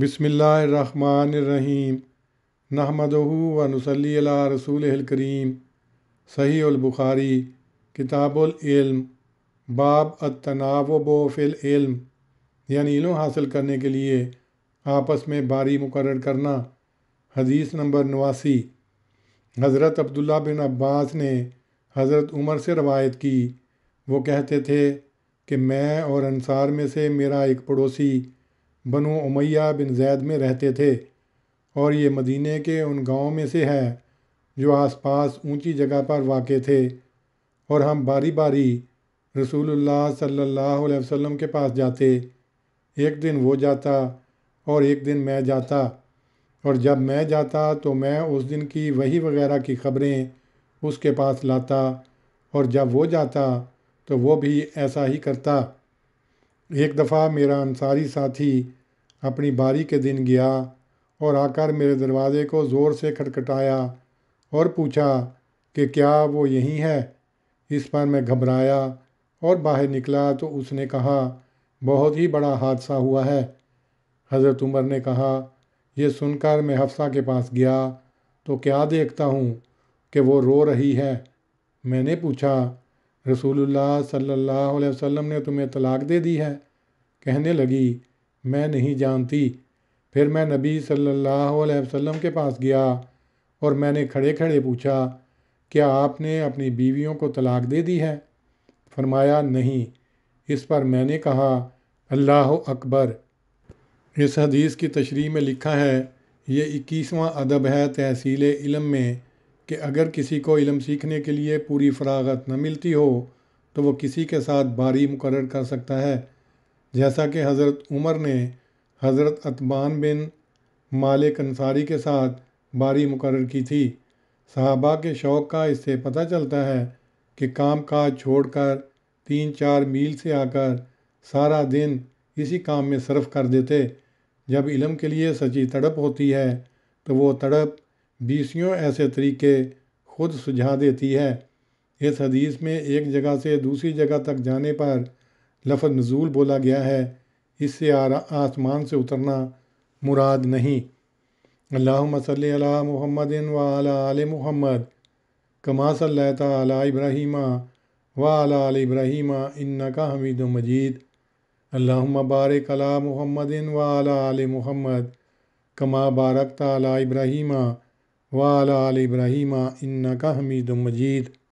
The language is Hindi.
बिसमीम नहमदहू व नसली रसूल करीम सही बुखारी किताबुल्म बाब तनावब फ़िल्म यानी इलम हासिल करने के लिए आपस में बारी मुकर करना हदीस नंबर नवासी हज़रत अब्दुल्ला बिन अब्बास ने हज़रत उमर से रवायत की वो कहते थे कि मैं और अंसार में से मेरा एक पड़ोसी बनु उमैया बिन जैद में रहते थे और ये मदीने के उन गाँव में से है जो आसपास ऊँची जगह पर वाक़ थे और हम बारी बारी रसूल सल्लल्लाहु अलैहि के पास जाते एक दिन वो जाता और एक दिन मैं जाता और जब मैं जाता तो मैं उस दिन की वही वगैरह की ख़बरें उसके पास लाता और जब वो जाता तो वो भी ऐसा ही करता एक दफ़ा मेरा अंसारी साथी अपनी बारी के दिन गया और आकर मेरे दरवाज़े को ज़ोर से खटखटाया और पूछा कि क्या वो यहीं है इस पर मैं घबराया और बाहर निकला तो उसने कहा बहुत ही बड़ा हादसा हुआ है हज़रत उमर ने कहा यह सुनकर मैं हफ्सा के पास गया तो क्या देखता हूँ कि वो रो रही है मैंने पूछा रसूलुल्लाह सल्लल्लाहु अलैहि वसल्लम ने तुम्हें तलाक दे दी है कहने लगी मैं नहीं जानती फिर मैं नबी सल्लल्लाहु अलैहि वसल्लम के पास गया और मैंने खड़े खड़े पूछा क्या आपने अपनी बीवियों को तलाक दे दी है फरमाया नहीं इस पर मैंने कहा अल्लाह अकबर इस हदीस की तशरी में लिखा है ये इक्कीसवां अदब है तहसील इलम में कि अगर किसी को इलम सीखने के लिए पूरी फरागत न मिलती हो तो वो किसी के साथ बारी मुकर कर सकता है जैसा कि हज़रत उमर ने हज़रत अतबान बिन मालिक अंसारी के साथ बारी मुकर की थी सहाबा के शौक़ का इससे पता चलता है कि काम काज छोड़ कर तीन चार मील से आकर सारा दिन इसी काम में सर्फ कर देते जब इलम के लिए सच्ची तड़प होती है तो वो तड़प बीसियों ऐसे तरीके खुद सुझा देती है इस हदीस में एक जगह से दूसरी जगह तक जाने पर लफ्ज़ नज़ूल बोला गया है इससे आसमान से उतरना मुराद नहीं अल्लाह सल महमद आल मुहम्मद कमा तला इब्राहिम वाल इब्राहिम इन्नका हमीद मजीद अल्लाह मबारक अला व वाल महमद कमा बारक तला इब्राहिमा वाल इब्राहिमा इन्ना का हमीद मजीद